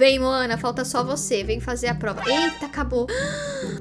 Vem, Moana, falta só você. Vem fazer a prova. Eita, acabou.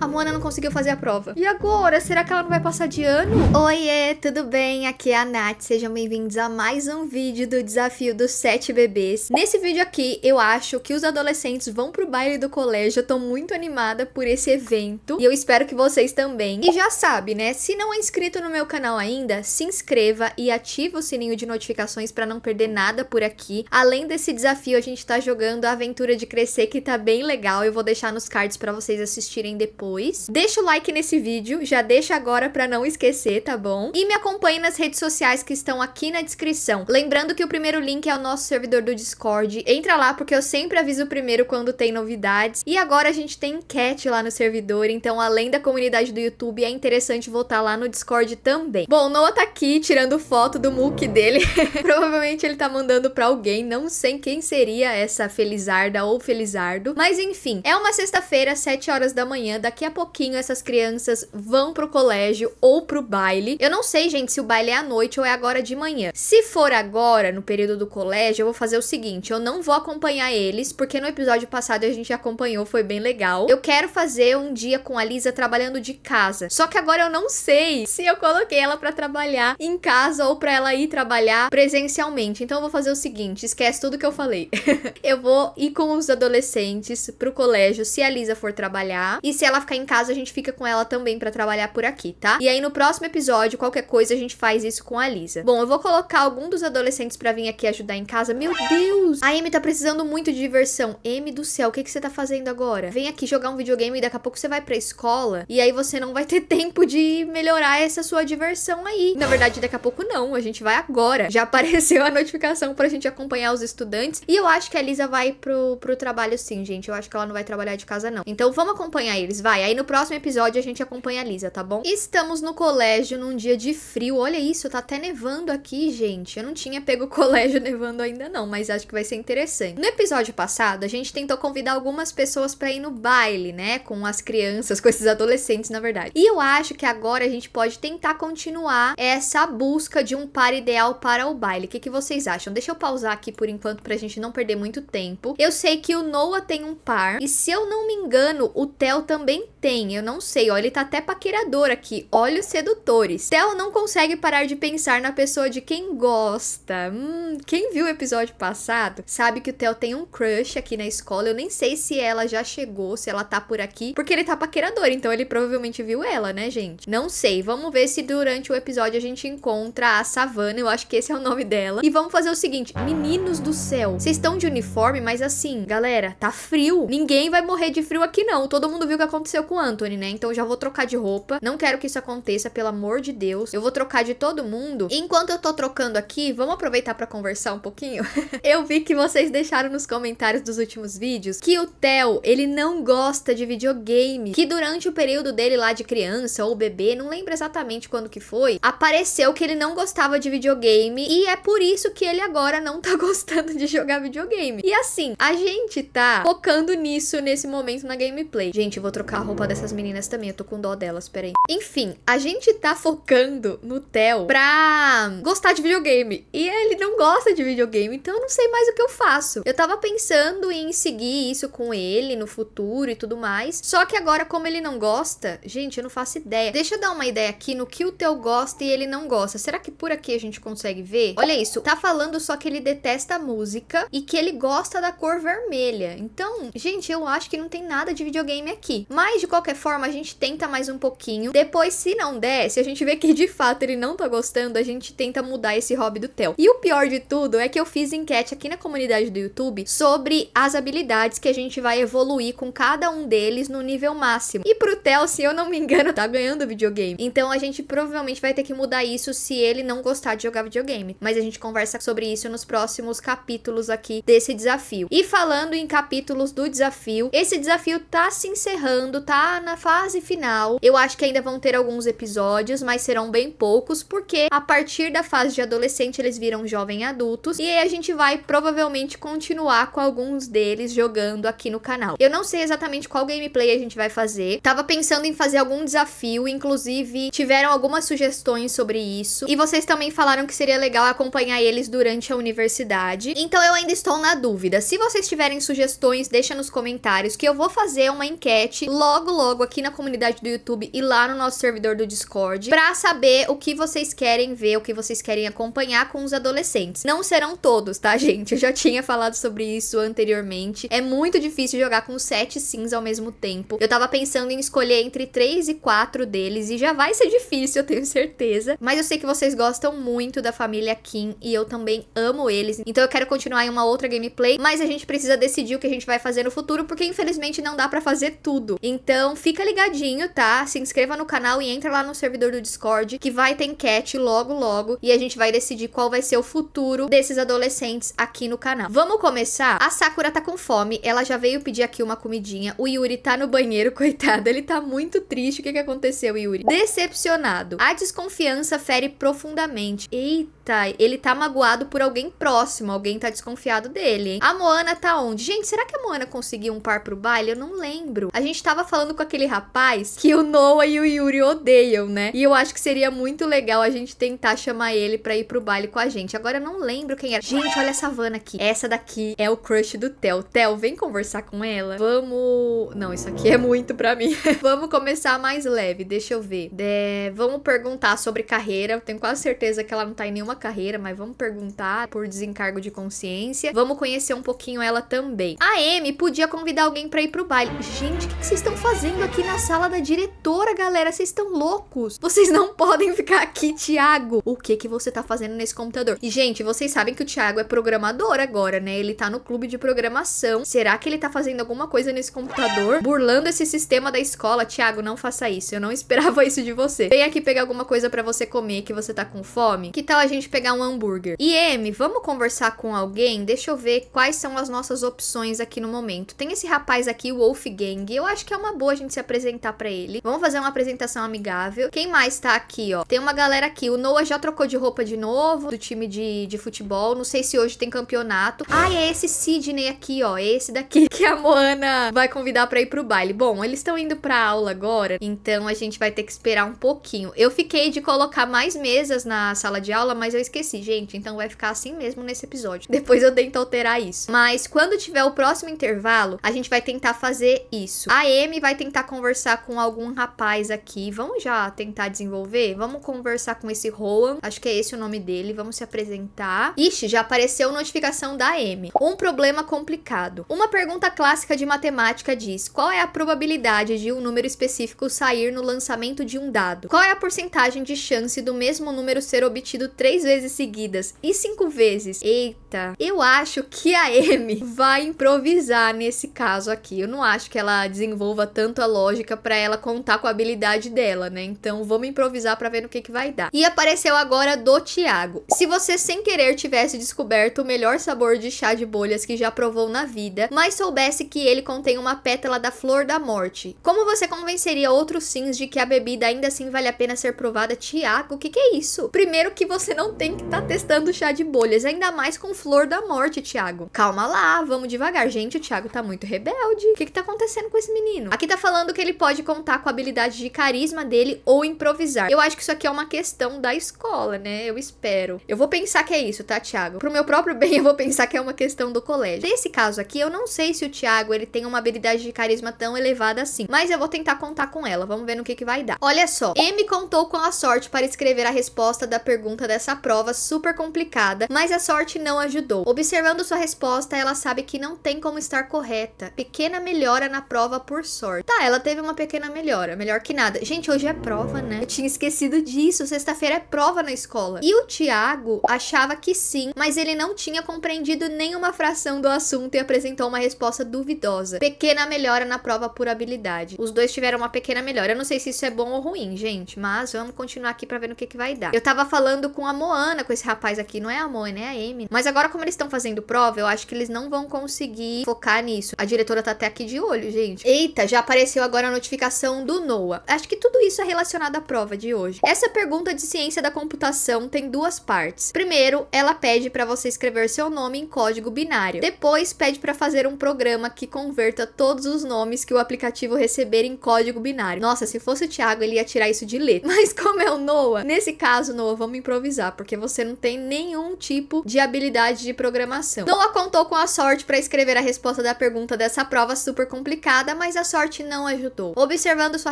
A Moana não conseguiu fazer a prova. E agora? Será que ela não vai passar de ano? Oiê, tudo bem? Aqui é a Nath. Sejam bem-vindos a mais um vídeo do Desafio dos Sete Bebês. Nesse vídeo aqui, eu acho que os adolescentes vão pro baile do colégio. Eu tô muito animada por esse evento. E eu espero que vocês também. E já sabe, né? Se não é inscrito no meu canal ainda, se inscreva e ative o sininho de notificações pra não perder nada por aqui. Além desse desafio, a gente tá jogando a aventura de Crescer, que tá bem legal. Eu vou deixar nos cards para vocês assistirem depois. Deixa o like nesse vídeo, já deixa agora para não esquecer, tá bom? E me acompanhe nas redes sociais que estão aqui na descrição. Lembrando que o primeiro link é o nosso servidor do Discord. Entra lá porque eu sempre aviso primeiro quando tem novidades. E agora a gente tem enquete lá no servidor, então além da comunidade do YouTube, é interessante voltar lá no Discord também. Bom, o Noah tá aqui tirando foto do muque dele. Provavelmente ele tá mandando pra alguém, não sei quem seria essa felizarda Fernanda ou Felizardo. Mas enfim, é uma sexta-feira, 7 horas da manhã. Daqui a pouquinho essas crianças vão pro colégio ou pro baile. Eu não sei, gente, se o baile é à noite ou é agora de manhã. Se for agora, no período do colégio, eu vou fazer o seguinte: eu não vou acompanhar eles, porque no episódio passado a gente acompanhou, foi bem legal. Eu quero fazer um dia com a Lisa trabalhando de casa. Só que agora eu não sei se eu coloquei ela para trabalhar em casa ou para ela ir trabalhar presencialmente. Então eu vou fazer o seguinte: esquece tudo que eu falei. eu vou ir com levam os adolescentes pro colégio se a Lisa for trabalhar. E se ela ficar em casa, a gente fica com ela também para trabalhar por aqui, tá? E aí no próximo episódio, qualquer coisa, a gente faz isso com a Lisa. Bom, eu vou colocar algum dos adolescentes para vir aqui ajudar em casa. Meu Deus! A Amy tá precisando muito de diversão. Amy do céu, o que, que você tá fazendo agora? Vem aqui jogar um videogame e daqui a pouco você vai pra escola. E aí você não vai ter tempo de melhorar essa sua diversão aí. Na verdade, daqui a pouco não. A gente vai agora. Já apareceu a notificação pra gente acompanhar os estudantes. E eu acho que a Lisa vai pro pro trabalho sim, gente. Eu acho que ela não vai trabalhar de casa, não. Então vamos acompanhar eles, vai. Aí no próximo episódio a gente acompanha a Lisa, tá bom? Estamos no colégio num dia de frio. Olha isso, tá até nevando aqui, gente. Eu não tinha pego o colégio nevando ainda, não, mas acho que vai ser interessante. No episódio passado, a gente tentou convidar algumas pessoas para ir no baile, né? Com as crianças, com esses adolescentes, na verdade. E eu acho que agora a gente pode tentar continuar essa busca de um par ideal para o baile. O que, que vocês acham? Deixa eu pausar aqui por enquanto pra gente não perder muito tempo. Eu sei sei que o Noah tem um par. E se eu não me engano, o Theo também tem. Eu não sei, ó, ele tá até paquerador aqui. Olha os sedutores. Theo não consegue parar de pensar na pessoa de quem gosta. Hum, quem viu o episódio passado sabe que o Theo tem um crush aqui na escola. Eu nem sei se ela já chegou, se ela tá por aqui, porque ele tá paquerador, então ele provavelmente viu ela, né, gente? Não sei. Vamos ver se durante o episódio a gente encontra a Savana, eu acho que esse é o nome dela. E vamos fazer o seguinte, meninos do céu, vocês estão de uniforme, mas assim, assim, galera, tá frio. Ninguém vai morrer de frio aqui, não. Todo mundo viu o que aconteceu com o Anthony, né? Então já vou trocar de roupa. Não quero que isso aconteça, pelo amor de Deus. Eu vou trocar de todo mundo. Enquanto eu tô trocando aqui, vamos aproveitar para conversar um pouquinho? eu vi que vocês deixaram nos comentários dos últimos vídeos que o Theo, ele não gosta de videogame. Que durante o período dele lá de criança ou bebê, não lembro exatamente quando que foi, apareceu que ele não gostava de videogame e é por isso que ele agora não tá gostando de jogar videogame. E assim, a gente gente tá focando nisso nesse momento na gameplay. Gente, eu vou trocar a roupa dessas meninas também, eu tô com dó delas, peraí. Enfim, a gente tá focando no Theo pra gostar de videogame. E ele não gosta de videogame, então eu não sei mais o que eu faço. Eu tava pensando em seguir isso com ele no futuro e tudo mais. Só que agora, como ele não gosta, gente, eu não faço ideia. Deixa eu dar uma ideia aqui no que o Theo gosta e ele não gosta. Será que por aqui a gente consegue ver? Olha isso, tá falando só que ele detesta música e que ele gosta da cor vermelha vermelha. Então, gente, eu acho que não tem nada de videogame aqui. Mas, de qualquer forma, a gente tenta mais um pouquinho. Depois, se não der, se a gente vê que de fato ele não tá gostando, a gente tenta mudar esse hobby do Theo. E o pior de tudo é que eu fiz enquete aqui na comunidade do YouTube sobre as habilidades que a gente vai evoluir com cada um deles no nível máximo. E pro Theo, se eu não me engano, tá ganhando videogame. Então a gente provavelmente vai ter que mudar isso se ele não gostar de jogar videogame. Mas a gente conversa sobre isso nos próximos capítulos aqui desse desafio. E falando em capítulos do desafio. Esse desafio tá se encerrando, tá na fase final. Eu acho que ainda vão ter alguns episódios, mas serão bem poucos, porque a partir da fase de adolescente eles viram jovem adultos. E aí a gente vai provavelmente continuar com alguns deles jogando aqui no canal. Eu não sei exatamente qual gameplay a gente vai fazer. Tava pensando em fazer algum desafio, inclusive tiveram algumas sugestões sobre isso. E vocês também falaram que seria legal acompanhar eles durante a universidade. Então eu ainda estou na dúvida. Se vocês tiverem sugestões, deixa nos comentários que eu vou fazer uma enquete logo logo aqui na comunidade do YouTube e lá no nosso servidor do Discord para saber o que vocês querem ver, o que vocês querem acompanhar com os adolescentes. Não serão todos, tá, gente? Eu já tinha falado sobre isso anteriormente. É muito difícil jogar com sete sims ao mesmo tempo. Eu tava pensando em escolher entre três e quatro deles e já vai ser difícil, eu tenho certeza. Mas eu sei que vocês gostam muito da família Kim e eu também amo eles. Então eu quero continuar em uma outra gameplay, mas a gente precisa precisa decidir o que a gente vai fazer no futuro, porque infelizmente não dá para fazer tudo. Então fica ligadinho, tá? Se inscreva no canal e entra lá no servidor do Discord, que vai ter enquete logo logo e a gente vai decidir qual vai ser o futuro desses adolescentes aqui no canal. Vamos começar? A Sakura tá com fome, ela já veio pedir aqui uma comidinha. O Yuri tá no banheiro, coitado, ele tá muito triste. O que que aconteceu, Yuri? Decepcionado. A desconfiança fere profundamente. Eita! tá, ele tá magoado por alguém próximo, alguém tá desconfiado dele. A Moana tá onde? Gente, será que a Moana conseguiu um par pro baile? Eu não lembro. A gente tava falando com aquele rapaz que o Noah e o Yuri odeiam, né? E eu acho que seria muito legal a gente tentar chamar ele pra ir pro baile com a gente. Agora eu não lembro quem era. Gente, olha essa Havana aqui. Essa daqui é o crush do Theo. Theo, vem conversar com ela. Vamos... Não, isso aqui é muito pra mim. Vamos começar mais leve, deixa eu ver. É... Vamos perguntar sobre carreira. Eu tenho quase certeza que ela não tá em nenhuma carreira, mas vamos perguntar por desencargo de consciência. Vamos conhecer um pouquinho ela também. A Amy podia convidar alguém para ir pro baile. Gente, o que vocês estão fazendo aqui na sala da diretora, galera? Vocês estão loucos? Vocês não podem ficar aqui, Thiago. O que que você tá fazendo nesse computador? E, gente, vocês sabem que o Thiago é programador agora, né? Ele tá no clube de programação. Será que ele tá fazendo alguma coisa nesse computador? Burlando esse sistema da escola? Thiago, não faça isso. Eu não esperava isso de você. Vem aqui pegar alguma coisa para você comer que você tá com fome. Que tal a gente gente pegar um hambúrguer. E M, vamos conversar com alguém? Deixa eu ver quais são as nossas opções aqui no momento. Tem esse rapaz aqui, o Wolfgang. Eu acho que é uma boa a gente se apresentar para ele. Vamos fazer uma apresentação amigável. Quem mais tá aqui, ó? Tem uma galera aqui. O Noah já trocou de roupa de novo, do time de, de futebol. Não sei se hoje tem campeonato. Ah, é esse Sidney aqui, ó. É esse daqui que a Moana vai convidar pra ir pro baile. Bom, eles estão indo pra aula agora, então a gente vai ter que esperar um pouquinho. Eu fiquei de colocar mais mesas na sala de aula, mas mas eu esqueci, gente. Então vai ficar assim mesmo nesse episódio. Depois eu tento alterar isso. Mas quando tiver o próximo intervalo, a gente vai tentar fazer isso. A Amy vai tentar conversar com algum rapaz aqui. Vamos já tentar desenvolver? Vamos conversar com esse Rowan. Acho que é esse o nome dele. Vamos se apresentar. Ixi, já apareceu notificação da Amy. Um problema complicado. Uma pergunta clássica de matemática diz: qual é a probabilidade de um número específico sair no lançamento de um dado? Qual é a porcentagem de chance do mesmo número ser obtido três três vezes seguidas e cinco vezes. Eita, eu acho que a Amy vai improvisar nesse caso aqui. Eu não acho que ela desenvolva tanto a lógica para ela contar com a habilidade dela, né? Então vamos improvisar para ver no que que vai dar. E apareceu agora do Tiago. Se você sem querer tivesse descoberto o melhor sabor de chá de bolhas que já provou na vida, mas soubesse que ele contém uma pétala da flor da morte, como você convenceria outros sims de que a bebida ainda assim vale a pena ser provada? Tiago, o que que é isso? Primeiro que você não não tem que estar tá testando chá de bolhas, ainda mais com flor da morte, Thiago. Calma lá, vamos devagar. Gente, o Thiago tá muito rebelde. O que, que tá acontecendo com esse menino? Aqui tá falando que ele pode contar com a habilidade de carisma dele ou improvisar. Eu acho que isso aqui é uma questão da escola, né? Eu espero. Eu vou pensar que é isso, tá, Thiago? Pro meu próprio bem, eu vou pensar que é uma questão do colégio. Nesse caso aqui, eu não sei se o Thiago ele tem uma habilidade de carisma tão elevada assim, mas eu vou tentar contar com ela. Vamos ver no que, que vai dar. Olha só, M contou com a sorte para escrever a resposta da pergunta dessa prova super complicada, mas a sorte não ajudou. Observando sua resposta, ela sabe que não tem como estar correta. Pequena melhora na prova por sorte. Tá, ela teve uma pequena melhora, melhor que nada. Gente, hoje é prova, né? Eu tinha esquecido disso. Sexta-feira é prova na escola. E o Tiago achava que sim, mas ele não tinha compreendido nenhuma fração do assunto e apresentou uma resposta duvidosa. Pequena melhora na prova por habilidade. Os dois tiveram uma pequena melhora. Eu não sei se isso é bom ou ruim, gente, mas vamos continuar aqui para ver no que, que vai dar. Eu tava falando com a Mo Moana com esse rapaz aqui, não é a Moana, é a Amy. Mas agora, como eles estão fazendo prova, eu acho que eles não vão conseguir focar nisso. A diretora tá até aqui de olho, gente. Eita, já apareceu agora a notificação do Noah. Acho que tudo isso é relacionado à prova de hoje. Essa pergunta de ciência da computação tem duas partes. Primeiro, ela pede para você escrever seu nome em código binário. Depois, pede para fazer um programa que converta todos os nomes que o aplicativo receber em código binário. Nossa, se fosse o Thiago, ele ia tirar isso de letra. Mas como é o Noah, nesse caso, Noah, vamos improvisar porque você não tem nenhum tipo de habilidade de programação. Noah contou com a sorte para escrever a resposta da pergunta dessa prova super complicada, mas a sorte não ajudou. Observando sua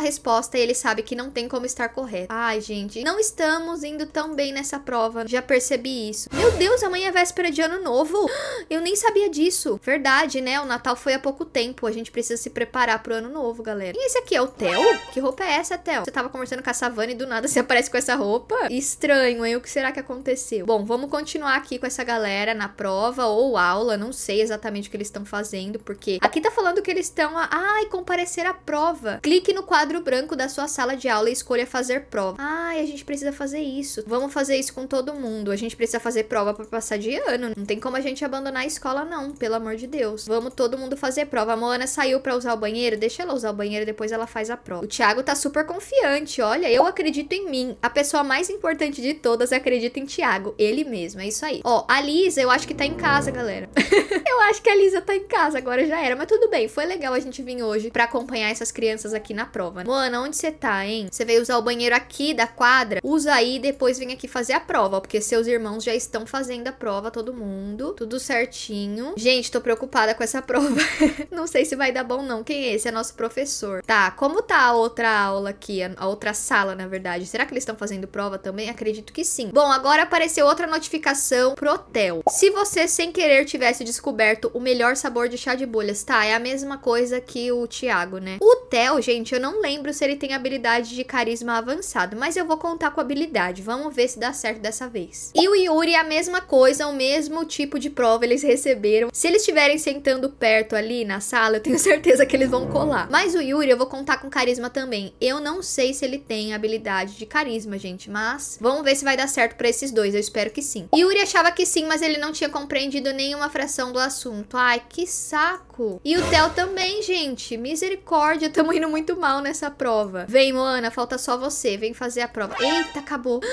resposta, ele sabe que não tem como estar correto. Ai, gente, não estamos indo tão bem nessa prova, já percebi isso. Meu Deus, amanhã é véspera de ano novo? Eu nem sabia disso. Verdade, né? O Natal foi há pouco tempo, a gente precisa se preparar pro ano novo, galera. E esse aqui é o Theo? Que roupa é essa, Theo? Você tava conversando com a Savana e do nada você aparece com essa roupa? Estranho, hein? O que será que que aconteceu? Bom, vamos continuar aqui com essa galera na prova ou aula, não sei exatamente o que eles estão fazendo, porque aqui tá falando que eles estão a... Ai, comparecer à prova. Clique no quadro branco da sua sala de aula e escolha fazer prova. Ai, a gente precisa fazer isso. Vamos fazer isso com todo mundo. A gente precisa fazer prova para passar de ano. Não tem como a gente abandonar a escola, não, pelo amor de Deus. Vamos todo mundo fazer prova. A Moana saiu para usar o banheiro, deixa ela usar o banheiro, depois ela faz a prova. O Thiago tá super confiante, olha, eu acredito em mim. A pessoa mais importante de todas acredita acredita em Tiago, ele mesmo, é isso aí. Ó, a Lisa, eu acho que tá em casa, galera. eu acho que a Lisa tá em casa, agora já era. Mas tudo bem, foi legal a gente vir hoje pra acompanhar essas crianças aqui na prova. Moana, onde você tá, hein? Você veio usar o banheiro aqui da quadra? Usa aí e depois vem aqui fazer a prova, porque seus irmãos já estão fazendo a prova, todo mundo. Tudo certinho. Gente, tô preocupada com essa prova. não sei se vai dar bom, não. Quem é esse? É nosso professor. Tá, como tá a outra aula aqui? A outra sala, na verdade? Será que eles estão fazendo prova também? Acredito que sim. Bom, a agora apareceu outra notificação pro hotel. Se você sem querer tivesse descoberto o melhor sabor de chá de bolhas, tá? É a mesma coisa que o Thiago, né? O Theo, gente, eu não lembro se ele tem habilidade de carisma avançado, mas eu vou contar com habilidade. Vamos ver se dá certo dessa vez. E o Yuri é a mesma coisa, o mesmo tipo de prova eles receberam. Se eles estiverem sentando perto ali na sala, eu tenho certeza que eles vão colar. Mas o Yuri, eu vou contar com carisma também. Eu não sei se ele tem habilidade de carisma, gente, mas vamos ver se vai dar certo para esses dois, eu espero que sim. Yuri achava que sim, mas ele não tinha compreendido nenhuma fração do assunto. Ai, que saco. E o Theo também, gente. Misericórdia, tamo indo muito mal nessa prova. Vem, Moana, falta só você. Vem fazer a prova. Eita, acabou.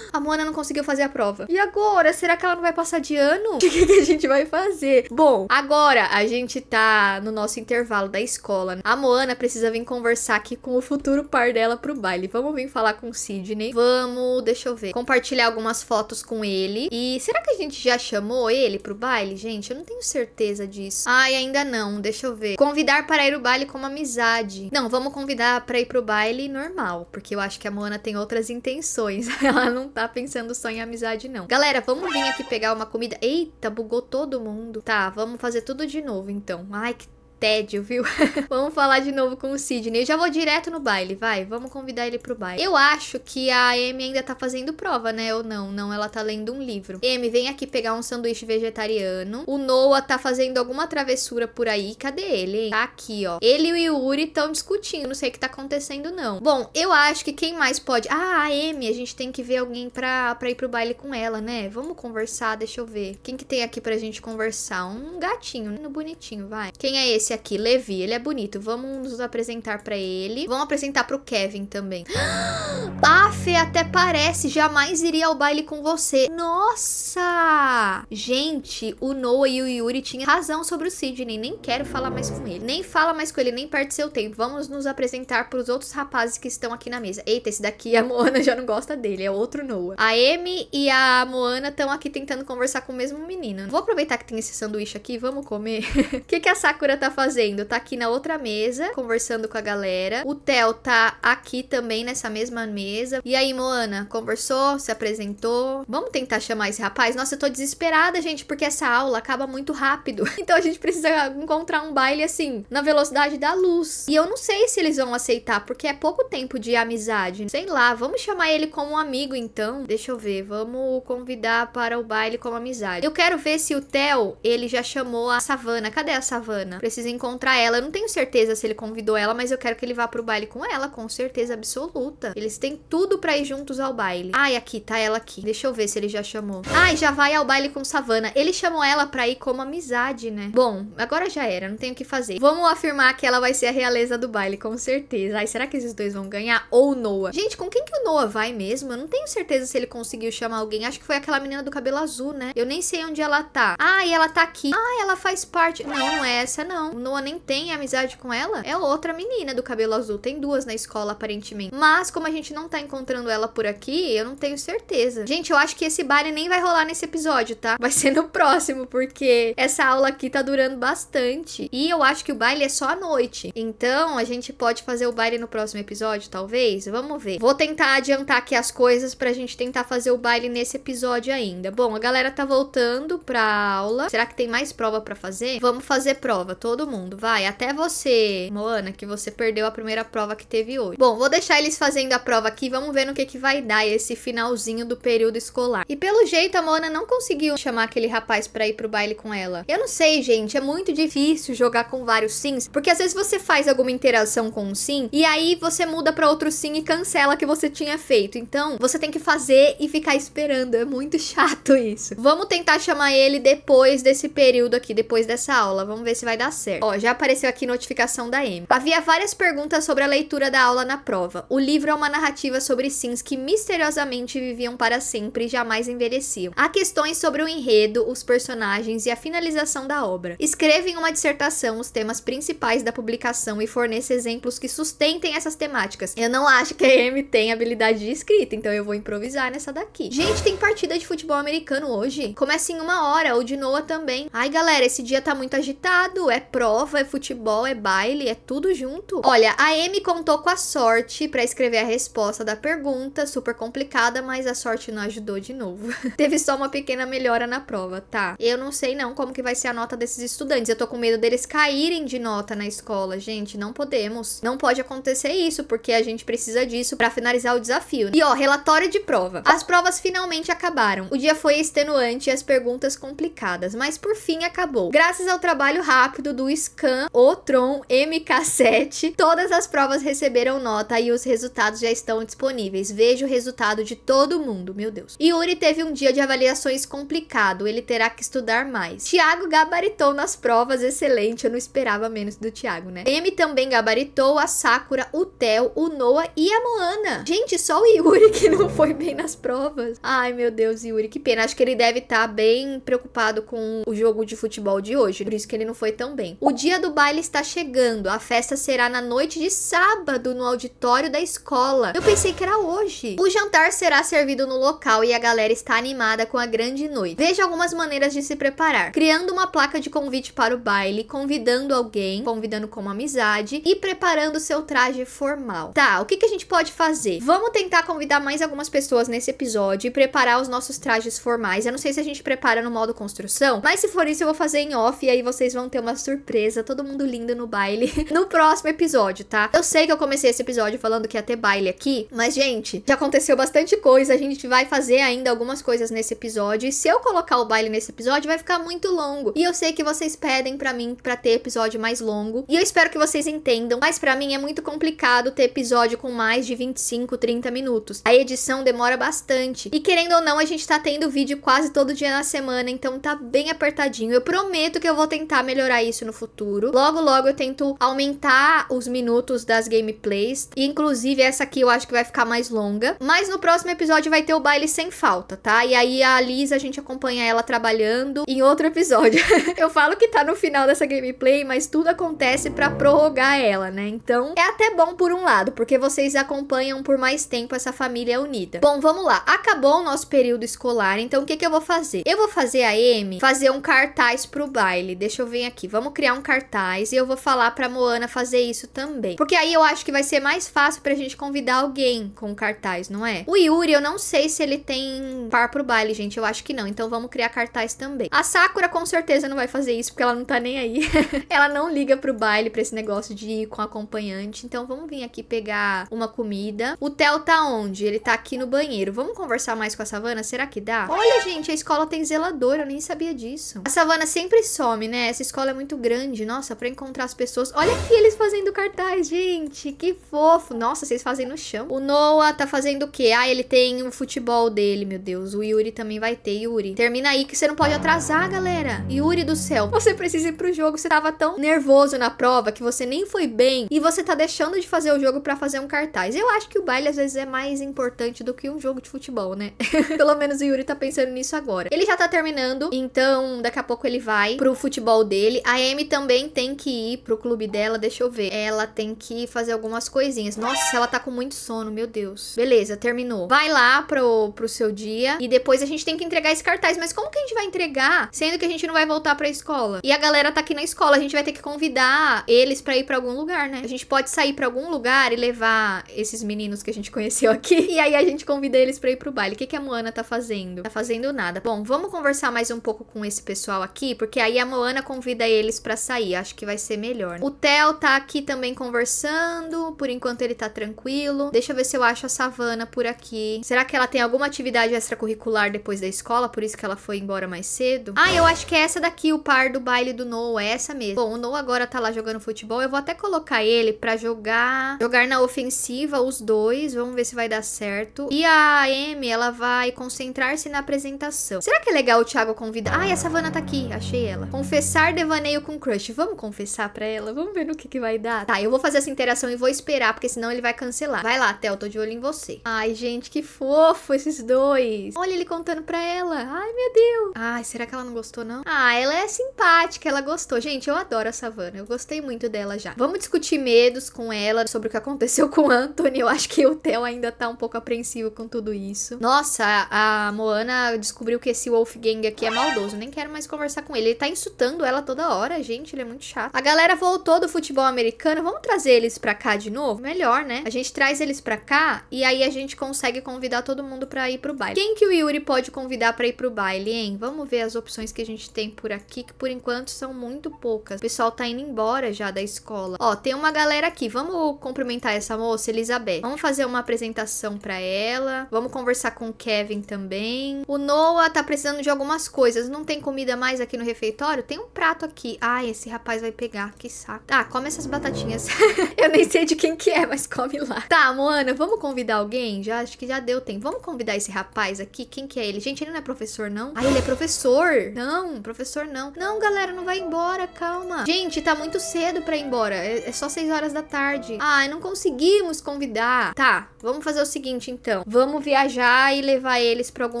A Moana não conseguiu fazer a prova. E agora? Será que ela não vai passar de ano? O que, que, a gente vai fazer? Bom, agora a gente tá no nosso intervalo da escola. A Moana precisa vir conversar aqui com o futuro par dela pro baile. Vamos vir falar com o Sidney. Vamos, deixa eu ver. Compartilhar algumas fotos com ele. E será que a gente já chamou ele pro baile, gente? Eu não tenho certeza disso. Ai, ainda não, deixa eu ver. Convidar para ir ao baile como amizade. Não, vamos convidar para ir pro baile normal, porque eu acho que a Moana tem outras intenções. Ela não tá pensando só em amizade, não. Galera, vamos vir aqui pegar uma comida. Eita, bugou todo mundo. Tá, vamos fazer tudo de novo, então. Ai, que tédio, viu? Vamos falar de novo com o Sidney. Eu já vou direto no baile, vai. Vamos convidar ele pro baile. Eu acho que a Amy ainda tá fazendo prova, né? Ou não? Não, ela tá lendo um livro. Amy, vem aqui pegar um sanduíche vegetariano. O Noah tá fazendo alguma travessura por aí. Cadê ele, hein? Tá aqui, ó. Ele e o Yuri estão discutindo. Não sei o que tá acontecendo, não. Bom, eu acho que quem mais pode... Ah, a Amy. A gente tem que ver alguém pra, pra ir pro baile com ela, né? Vamos conversar, deixa eu ver. Quem que tem aqui pra gente conversar? Um gatinho, no né? bonitinho, vai. Quem é esse? esse aqui, Levi. Ele é bonito. Vamos nos apresentar pra ele. Vamos apresentar pro Kevin também. Bafê, até parece. Jamais iria ao baile com você. Nossa! Gente, o Noah e o Yuri tinham razão sobre o Sidney. Nem quero falar mais com ele. Nem fala mais com ele, nem perde seu tempo. Vamos nos apresentar pros outros rapazes que estão aqui na mesa. Eita, esse daqui a Moana já não gosta dele. É outro Noah. A Amy e a Moana estão aqui tentando conversar com o mesmo menino. Vou aproveitar que tem esse sanduíche aqui. Vamos comer. O que, que a Sakura tá fazendo? Tá aqui na outra mesa, conversando com a galera. O Theo tá aqui também nessa mesma mesa. E aí, Moana, conversou? Se apresentou? Vamos tentar chamar esse rapaz? Nossa, eu tô desesperada, gente, porque essa aula acaba muito rápido. Então a gente precisa encontrar um baile assim, na velocidade da luz. E eu não sei se eles vão aceitar, porque é pouco tempo de amizade. Sei lá, vamos chamar ele como um amigo então. Deixa eu ver, vamos convidar para o baile como amizade. Eu quero ver se o Theo, ele já chamou a Savana. Cadê a Savana? Precisa precisa encontrar ela. Eu não tenho certeza se ele convidou ela, mas eu quero que ele vá pro baile com ela, com certeza absoluta. Eles têm tudo pra ir juntos ao baile. Ai, aqui, tá ela aqui. Deixa eu ver se ele já chamou. Ai, já vai ao baile com Savana. Ele chamou ela pra ir como amizade, né? Bom, agora já era, não tenho o que fazer. Vamos afirmar que ela vai ser a realeza do baile, com certeza. Ai, será que esses dois vão ganhar? Ou Noah? Gente, com quem que o Noah vai mesmo? Eu não tenho certeza se ele conseguiu chamar alguém. Acho que foi aquela menina do cabelo azul, né? Eu nem sei onde ela tá. ai ela tá aqui. ai ela faz parte... Não, não é essa, não o Noah nem tem amizade com ela, é outra menina do cabelo azul. Tem duas na escola, aparentemente. Mas, como a gente não tá encontrando ela por aqui, eu não tenho certeza. Gente, eu acho que esse baile nem vai rolar nesse episódio, tá? Vai ser no próximo, porque essa aula aqui tá durando bastante. E eu acho que o baile é só à noite. Então, a gente pode fazer o baile no próximo episódio, talvez? Vamos ver. Vou tentar adiantar aqui as coisas pra gente tentar fazer o baile nesse episódio ainda. Bom, a galera tá voltando pra aula. Será que tem mais prova pra fazer? Vamos fazer prova. Todo todo mundo, vai. Até você, Moana, que você perdeu a primeira prova que teve hoje. Bom, vou deixar eles fazendo a prova aqui, vamos ver no que, que vai dar esse finalzinho do período escolar. E pelo jeito, a Moana não conseguiu chamar aquele rapaz pra ir pro baile com ela. Eu não sei, gente, é muito difícil jogar com vários sims, porque às vezes você faz alguma interação com um sim, e aí você muda pra outro sim e cancela que você tinha feito. Então, você tem que fazer e ficar esperando, é muito chato isso. Vamos tentar chamar ele depois desse período aqui, depois dessa aula, vamos ver se vai dar certo mulher. Ó, já apareceu aqui notificação da Amy. Havia várias perguntas sobre a leitura da aula na prova. O livro é uma narrativa sobre sims que misteriosamente viviam para sempre e jamais envelheciam. Há questões sobre o enredo, os personagens e a finalização da obra. Escreva em uma dissertação os temas principais da publicação e forneça exemplos que sustentem essas temáticas. Eu não acho que a Amy tem habilidade de escrita, então eu vou improvisar nessa daqui. Gente, tem partida de futebol americano hoje? Começa em uma hora, ou de Noah também. Ai, galera, esse dia tá muito agitado, é prova prova, é futebol, é baile, é tudo junto. Olha, a Amy contou com a sorte para escrever a resposta da pergunta, super complicada, mas a sorte não ajudou de novo. Teve só uma pequena melhora na prova, tá? Eu não sei não como que vai ser a nota desses estudantes. Eu tô com medo deles caírem de nota na escola, gente. Não podemos. Não pode acontecer isso, porque a gente precisa disso para finalizar o desafio. E ó, relatório de prova. As provas finalmente acabaram. O dia foi extenuante e as perguntas complicadas, mas por fim acabou. Graças ao trabalho rápido do Scan, Otron, MK7. Todas as provas receberam nota e os resultados já estão disponíveis. Veja o resultado de todo mundo, meu Deus. Yuri teve um dia de avaliações complicado, ele terá que estudar mais. Tiago gabaritou nas provas, excelente, eu não esperava menos do Tiago, né? M também gabaritou, a Sakura, o Theo, o Noah e a Moana. Gente, só o Yuri que não foi bem nas provas. Ai, meu Deus, Yuri, que pena. Acho que ele deve estar tá bem preocupado com o jogo de futebol de hoje, por isso que ele não foi tão bem. O dia do baile está chegando. A festa será na noite de sábado no auditório da escola. Eu pensei que era hoje. O jantar será servido no local e a galera está animada com a grande noite. Veja algumas maneiras de se preparar: criando uma placa de convite para o baile, convidando alguém, convidando como amizade e preparando seu traje formal. Tá, o que, que a gente pode fazer? Vamos tentar convidar mais algumas pessoas nesse episódio e preparar os nossos trajes formais. Eu não sei se a gente prepara no modo construção, mas se for isso, eu vou fazer em off e aí vocês vão ter uma surpresa surpresa, todo mundo lindo no baile, no próximo episódio, tá? Eu sei que eu comecei esse episódio falando que ia ter baile aqui, mas, gente, já aconteceu bastante coisa. A gente vai fazer ainda algumas coisas nesse episódio. E se eu colocar o baile nesse episódio, vai ficar muito longo. E eu sei que vocês pedem para mim para ter episódio mais longo. E eu espero que vocês entendam, mas para mim é muito complicado ter episódio com mais de 25, 30 minutos. A edição demora bastante. E querendo ou não, a gente tá tendo vídeo quase todo dia na semana, então tá bem apertadinho. Eu prometo que eu vou tentar melhorar isso no futuro. Logo, logo eu tento aumentar os minutos das gameplays. E, inclusive, essa aqui eu acho que vai ficar mais longa. Mas no próximo episódio vai ter o baile sem falta, tá? E aí a Liz, a gente acompanha ela trabalhando em outro episódio. eu falo que tá no final dessa gameplay, mas tudo acontece pra prorrogar ela, né? Então, é até bom por um lado, porque vocês acompanham por mais tempo essa família unida. Bom, vamos lá. Acabou o nosso período escolar, então o que que eu vou fazer? Eu vou fazer a Amy fazer um cartaz pro baile. Deixa eu ver aqui. Vamos criar criar um cartaz e eu vou falar pra Moana fazer isso também. Porque aí eu acho que vai ser mais fácil pra gente convidar alguém com cartaz, não é? O Yuri, eu não sei se ele tem par pro baile, gente. Eu acho que não. Então vamos criar cartaz também. A Sakura com certeza não vai fazer isso, porque ela não tá nem aí. ela não liga pro baile, pra esse negócio de ir com acompanhante. Então vamos vir aqui pegar uma comida. O Theo tá onde? Ele tá aqui no banheiro. Vamos conversar mais com a Savana? Será que dá? Olha, gente, a escola tem zelador. Eu nem sabia disso. A Savana sempre some, né? Essa escola é muito grande grande, nossa, para encontrar as pessoas. Olha aqui eles fazendo cartaz, gente, que fofo. Nossa, vocês fazem no chão. O Noah tá fazendo o quê? Ah, ele tem o futebol dele, meu Deus. O Yuri também vai ter, Yuri. Termina aí que você não pode atrasar, galera. Yuri do céu, você precisa ir pro jogo, você tava tão nervoso na prova que você nem foi bem e você tá deixando de fazer o jogo para fazer um cartaz. Eu acho que o baile às vezes é mais importante do que um jogo de futebol, né? Pelo menos o Yuri tá pensando nisso agora. Ele já tá terminando, então daqui a pouco ele vai pro futebol dele. A Amy também tem que ir pro clube dela, deixa eu ver. Ela tem que fazer algumas coisinhas. Nossa, ela tá com muito sono, meu Deus. Beleza, terminou. Vai lá pro, pro seu dia e depois a gente tem que entregar esse cartaz. Mas como que a gente vai entregar, sendo que a gente não vai voltar pra escola? E a galera tá aqui na escola, a gente vai ter que convidar eles pra ir pra algum lugar, né? A gente pode sair pra algum lugar e levar esses meninos que a gente conheceu aqui. E aí a gente convida eles pra ir pro baile. O que, que a Moana tá fazendo? Tá fazendo nada. Bom, vamos conversar mais um pouco com esse pessoal aqui, porque aí a Moana convida eles pra sair. Acho que vai ser melhor. O Theo tá aqui também conversando. Por enquanto ele tá tranquilo. Deixa eu ver se eu acho a Savana por aqui. Será que ela tem alguma atividade extracurricular depois da escola? Por isso que ela foi embora mais cedo? Ah, eu acho que é essa daqui, o par do baile do Noah. É essa mesmo. Bom, o Noah agora tá lá jogando futebol. Eu vou até colocar ele pra jogar... Jogar na ofensiva os dois. Vamos ver se vai dar certo. E a Amy, ela vai concentrar-se na apresentação. Será que é legal o Thiago convidar... Ah, a Savana tá aqui. Achei ela. Confessar devaneio com crush, vamos confessar pra ela, vamos ver no que, que vai dar. Tá, eu vou fazer essa interação e vou esperar, porque senão ele vai cancelar. Vai lá, Theo, tô de olho em você. Ai, gente, que fofo esses dois. Olha ele contando pra ela. Ai, meu Deus. Ai, será que ela não gostou, não? Ah, ela é simpática, ela gostou. Gente, eu adoro a Savannah, eu gostei muito dela já. Vamos discutir medos com ela sobre o que aconteceu com o Anthony. Eu acho que o Theo ainda tá um pouco apreensivo com tudo isso. Nossa, a Moana descobriu que esse Wolfgang aqui é maldoso. Nem quero mais conversar com ele. Ele tá insultando ela toda hora, gente, ele é muito chato. A galera voltou do futebol americano, vamos trazer eles pra cá de novo? Melhor, né? A gente traz eles pra cá e aí a gente consegue convidar todo mundo pra ir pro baile. Quem que o Yuri pode convidar pra ir pro baile, hein? Vamos ver as opções que a gente tem por aqui, que por enquanto são muito poucas. O pessoal tá indo embora já da escola. Ó, tem uma galera aqui, vamos cumprimentar essa moça, Elizabeth. Vamos fazer uma apresentação pra ela, vamos conversar com o Kevin também. O Noah tá precisando de algumas coisas, não tem comida mais aqui no refeitório? Tem um prato aqui. Ah, Ai, esse rapaz vai pegar, que saco. Tá, come essas batatinhas. eu nem sei de quem que é, mas come lá. Tá, Moana, vamos convidar alguém? Já acho que já deu tempo. Vamos convidar esse rapaz aqui? Quem que é ele? Gente, ele não é professor, não? Ah, ele é professor? Não, professor não. Não, galera, não vai embora, calma. Gente, tá muito cedo pra ir embora. É, é só 6 horas da tarde. Ai, não conseguimos convidar. Tá, vamos fazer o seguinte, então. Vamos viajar e levar eles pra algum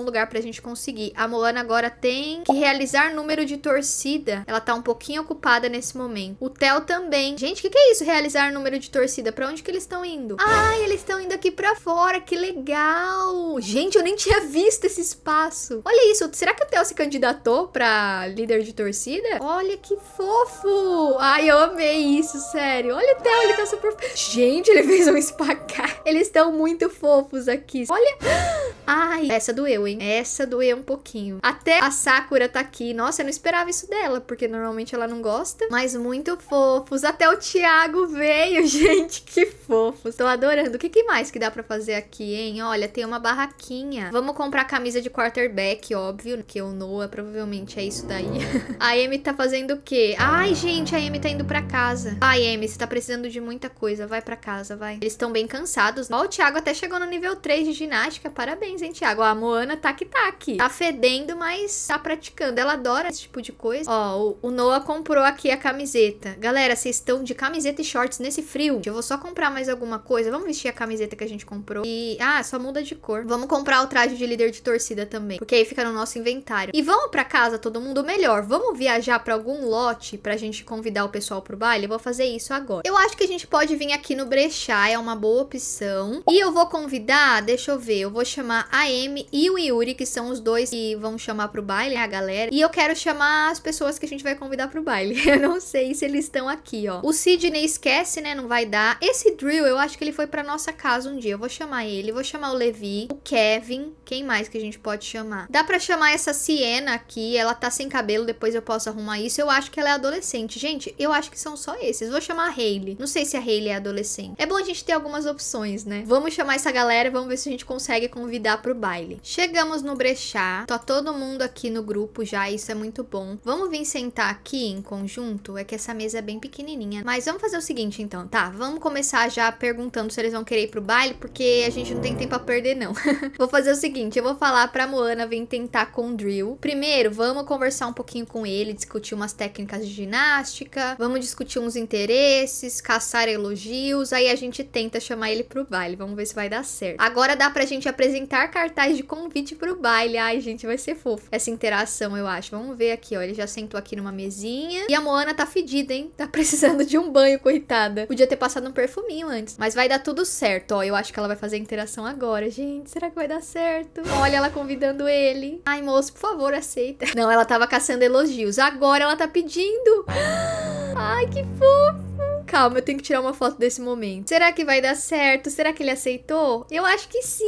lugar pra gente conseguir. A Moana agora tem que realizar número de torcida. Ela tá um pouquinho ocupada nesse momento. O Theo também. Gente, o que, que, é isso? Realizar número de torcida. Pra onde que eles estão indo? Ai, eles estão indo aqui pra fora. Que legal! Gente, eu nem tinha visto esse espaço. Olha isso. Será que o Theo se candidatou pra líder de torcida? Olha que fofo! Ai, eu amei isso, sério. Olha o Theo, ele tá super... Gente, ele fez um espacar. Eles estão muito fofos aqui. Olha... Ai, essa doeu, hein? Essa doeu um pouquinho. Até a Sakura tá aqui. Nossa, eu não esperava isso dela, porque normalmente ela não gosta. Mas muito fofos. Até o Thiago veio, gente. Que fofos. Tô adorando. O que, que mais que dá pra fazer aqui, hein? Olha, tem uma barraquinha. Vamos comprar camisa de quarterback, óbvio. Que o Noah provavelmente é isso daí. a Amy tá fazendo o quê? Ai, gente, a Amy tá indo pra casa. Ai, Amy, você tá precisando de muita coisa. Vai pra casa, vai. Eles estão bem cansados. Ó, o Thiago até chegou no nível 3 de ginástica. Parabéns jovens, hein, Thiago? a Moana tá que tá, tá fedendo, mas tá praticando. Ela adora esse tipo de coisa. Ó, o, Noah comprou aqui a camiseta. Galera, vocês estão de camiseta e shorts nesse frio. Eu vou só comprar mais alguma coisa. Vamos vestir a camiseta que a gente comprou. E, ah, só muda de cor. Vamos comprar o traje de líder de torcida também. Porque aí fica no nosso inventário. E vamos para casa, todo mundo? Melhor, vamos viajar para algum lote pra gente convidar o pessoal pro baile? Eu vou fazer isso agora. Eu acho que a gente pode vir aqui no Brechá, é uma boa opção. E eu vou convidar, deixa eu ver, eu vou chamar a Amy e o Yuri, que são os dois que vão chamar pro baile, né, a galera. E eu quero chamar as pessoas que a gente vai convidar pro baile. Eu não sei se eles estão aqui, ó. O Sidney esquece, né? Não vai dar. Esse Drill, eu acho que ele foi pra nossa casa um dia. Eu vou chamar ele, vou chamar o Levi, o Kevin. Quem mais que a gente pode chamar? Dá pra chamar essa Siena aqui. Ela tá sem cabelo, depois eu posso arrumar isso. Eu acho que ela é adolescente. Gente, eu acho que são só esses. Vou chamar a Hayley. Não sei se a Hayley é adolescente. É bom a gente ter algumas opções, né? Vamos chamar essa galera, vamos ver se a gente consegue convidar convidar pro baile. Chegamos no brechá, tá todo mundo aqui no grupo já, isso é muito bom. Vamos vir sentar aqui em conjunto? É que essa mesa é bem pequenininha. Mas vamos fazer o seguinte então, tá? Vamos começar já perguntando se eles vão querer ir pro baile, porque a gente não tem tempo a perder não. vou fazer o seguinte, eu vou falar pra Moana vir tentar com o Drill. Primeiro, vamos conversar um pouquinho com ele, discutir umas técnicas de ginástica, vamos discutir uns interesses, caçar elogios, aí a gente tenta chamar ele pro baile. Vamos ver se vai dar certo. Agora dá pra gente apresentar entregar cartaz de convite pro baile. Ai, gente, vai ser fofo essa interação, eu acho. Vamos ver aqui, ó. Ele já sentou aqui numa mesinha. E a Moana tá fedida, hein? Tá precisando de um banho, coitada. Podia ter passado um perfuminho antes. Mas vai dar tudo certo, ó. Eu acho que ela vai fazer a interação agora. Gente, será que vai dar certo? Olha ela convidando ele. Ai, moço, por favor, aceita. Não, ela tava caçando elogios. Agora ela tá pedindo. Ai, que fofo! calma, eu tenho que tirar uma foto desse momento. Será que vai dar certo? Será que ele aceitou? Eu acho que sim!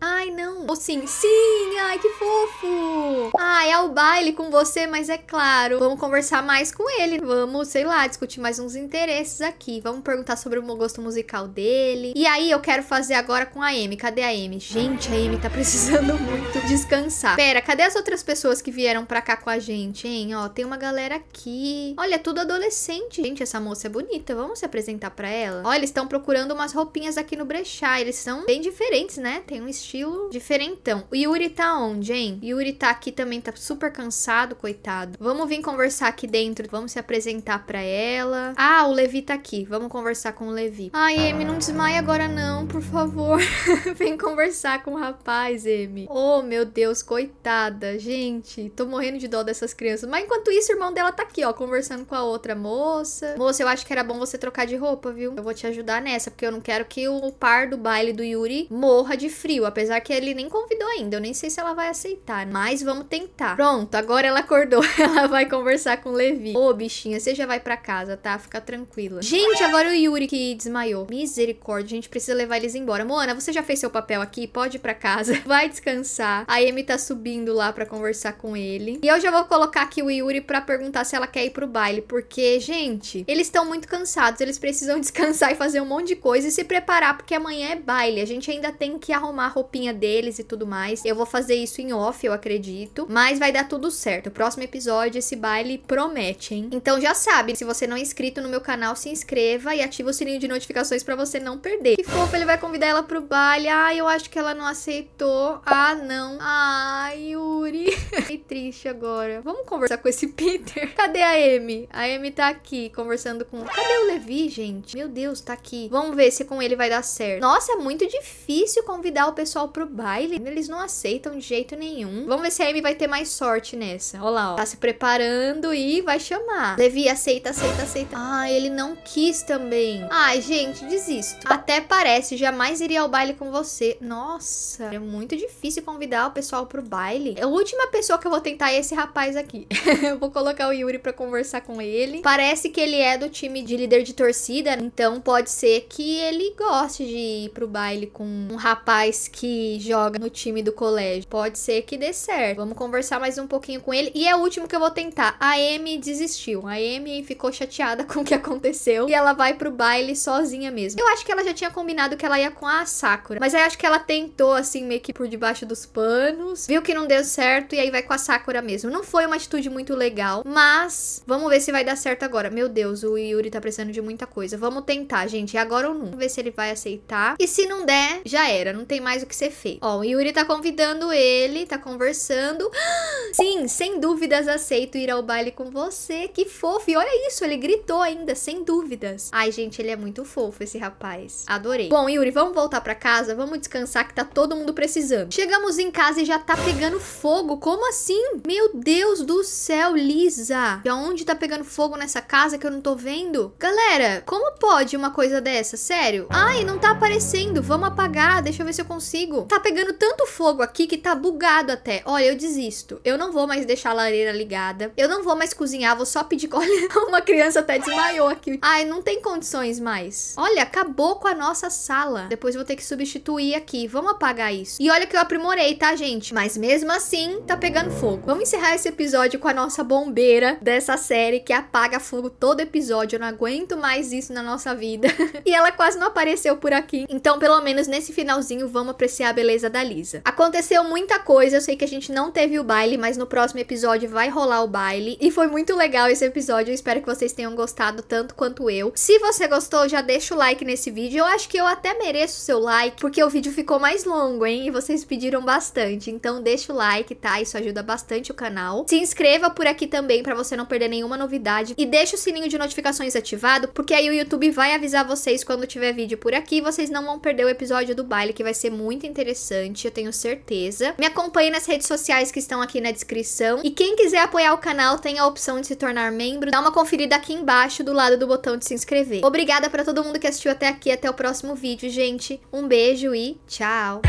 Ai, não. Ou sim, sim! Ai, que fofo! Ai, ah, é o baile com você, mas é claro. Vamos conversar mais com ele. Vamos, sei lá, discutir mais uns interesses aqui. Vamos perguntar sobre o gosto musical dele. E aí, eu quero fazer agora com a Amy. Cadê a Amy? Gente, a Amy tá precisando muito descansar. Pera, cadê as outras pessoas que vieram pra cá com a gente, hein? Ó, tem uma galera aqui. Olha, é tudo adolescente. Gente, essa moça é bonita bonita. Vamos se apresentar para ela? Olha, eles estão procurando umas roupinhas aqui no brechá. Eles são bem diferentes, né? Tem um estilo diferentão. O Yuri tá onde, hein? Yuri tá aqui também, tá super cansado, coitado. Vamos vir conversar aqui dentro. Vamos se apresentar para ela. Ah, o Levi tá aqui. Vamos conversar com o Levi. Ai, Amy, não desmaia agora não, por favor. Vem conversar com o rapaz, Amy. Oh, meu Deus, coitada. Gente, tô morrendo de dó dessas crianças. Mas enquanto isso, o irmão dela tá aqui, ó, conversando com a outra moça. Moça, eu acho que que era bom você trocar de roupa, viu? Eu vou te ajudar nessa, porque eu não quero que o par do baile do Yuri morra de frio. Apesar que ele nem convidou ainda. Eu nem sei se ela vai aceitar. Mas vamos tentar. Pronto, agora ela acordou. ela vai conversar com o Levi. Ô, bichinha, você já vai pra casa, tá? Fica tranquila. Gente, agora o Yuri que desmaiou. Misericórdia, a gente precisa levar eles embora. Moana, você já fez seu papel aqui? Pode ir pra casa. Vai descansar. A Amy tá subindo lá pra conversar com ele. E eu já vou colocar aqui o Yuri pra perguntar se ela quer ir pro baile. Porque, gente, eles estão muito muito cansados, eles precisam descansar e fazer um monte de coisa e se preparar, porque amanhã é baile. A gente ainda tem que arrumar a roupinha deles e tudo mais. Eu vou fazer isso em off, eu acredito. Mas vai dar tudo certo. O próximo episódio, esse baile promete, hein? Então já sabe, se você não é inscrito no meu canal, se inscreva e ativa o sininho de notificações para você não perder. Que fofo, ele vai convidar ela pro baile. Ah, eu acho que ela não aceitou. Ah, não. ai Yuri. Fiquei triste agora. Vamos conversar com esse Peter. Cadê a Amy? A Amy tá aqui conversando com Cadê o Levi, gente? Meu Deus, tá aqui. Vamos ver se com ele vai dar certo. Nossa, é muito difícil convidar o pessoal pro baile. Eles não aceitam de jeito nenhum. Vamos ver se a Amy vai ter mais sorte nessa. Olha lá, ó. Tá se preparando e vai chamar. Levi, aceita, aceita, aceita. Ah, ele não quis também. Ai, gente, desisto. Até parece, jamais iria ao baile com você. Nossa, é muito difícil convidar o pessoal pro baile. É a última pessoa que eu vou tentar é esse rapaz aqui. eu vou colocar o Yuri pra conversar com ele. Parece que ele é do time nome de líder de torcida, então pode ser que ele goste de ir pro baile com um rapaz que joga no time do colégio. Pode ser que dê certo. Vamos conversar mais um pouquinho com ele. E é o último que eu vou tentar. A Amy desistiu. A Amy ficou chateada com o que aconteceu e ela vai pro baile sozinha mesmo. Eu acho que ela já tinha combinado que ela ia com a Sakura, mas aí acho que ela tentou assim meio que por debaixo dos panos, viu que não deu certo e aí vai com a Sakura mesmo. Não foi uma atitude muito legal, mas vamos ver se vai dar certo agora. Meu Deus, o Yuri ele tá precisando de muita coisa. Vamos tentar, gente. agora ou nunca. Vamos ver se ele vai aceitar. E se não der, já era. Não tem mais o que ser feito. Ó, o Yuri tá convidando ele, tá conversando. Sim, sem dúvidas aceito ir ao baile com você. Que fofo. E olha isso, ele gritou ainda, sem dúvidas. Ai, gente, ele é muito fofo, esse rapaz. Adorei. Bom, Yuri, vamos voltar pra casa? Vamos descansar que tá todo mundo precisando. Chegamos em casa e já tá pegando fogo. Como assim? Meu Deus do céu, Lisa. De onde tá pegando fogo nessa casa que eu não tô vendo? Galera, como pode uma coisa dessa? Sério? Ai, não tá aparecendo. Vamos apagar. Deixa eu ver se eu consigo. Tá pegando tanto fogo aqui que tá bugado até. Olha, eu desisto. Eu não vou mais deixar a lareira ligada. Eu não vou mais cozinhar. Vou só pedir... Olha, uma criança até desmaiou aqui. Ai, não tem condições mais. Olha, acabou com a nossa sala. Depois vou ter que substituir aqui. Vamos apagar isso. E olha que eu aprimorei, tá, gente? Mas mesmo assim, tá pegando fogo. Vamos encerrar esse episódio com a nossa bombeira dessa série que apaga fogo todo episódio na aguento mais isso na nossa vida. e ela quase não apareceu por aqui. Então, pelo menos nesse finalzinho, vamos apreciar a beleza da Lisa. Aconteceu muita coisa, eu sei que a gente não teve o baile, mas no próximo episódio vai rolar o baile. E foi muito legal esse episódio, eu espero que vocês tenham gostado tanto quanto eu. Se você gostou, já deixa o like nesse vídeo. Eu acho que eu até mereço o seu like, porque o vídeo ficou mais longo, hein? E vocês pediram bastante. Então, deixa o like, tá? Isso ajuda bastante o canal. Se inscreva por aqui também para você não perder nenhuma novidade. E deixa o sininho de notificações ativado porque aí o YouTube vai avisar vocês quando tiver vídeo por aqui. Vocês não vão perder o episódio do baile, que vai ser muito interessante, eu tenho certeza. Me acompanhe nas redes sociais que estão aqui na descrição. E quem quiser apoiar o canal tem a opção de se tornar membro. Dá uma conferida aqui embaixo do lado do botão de se inscrever. Obrigada para todo mundo que assistiu até aqui. Até o próximo vídeo, gente. Um beijo e tchau!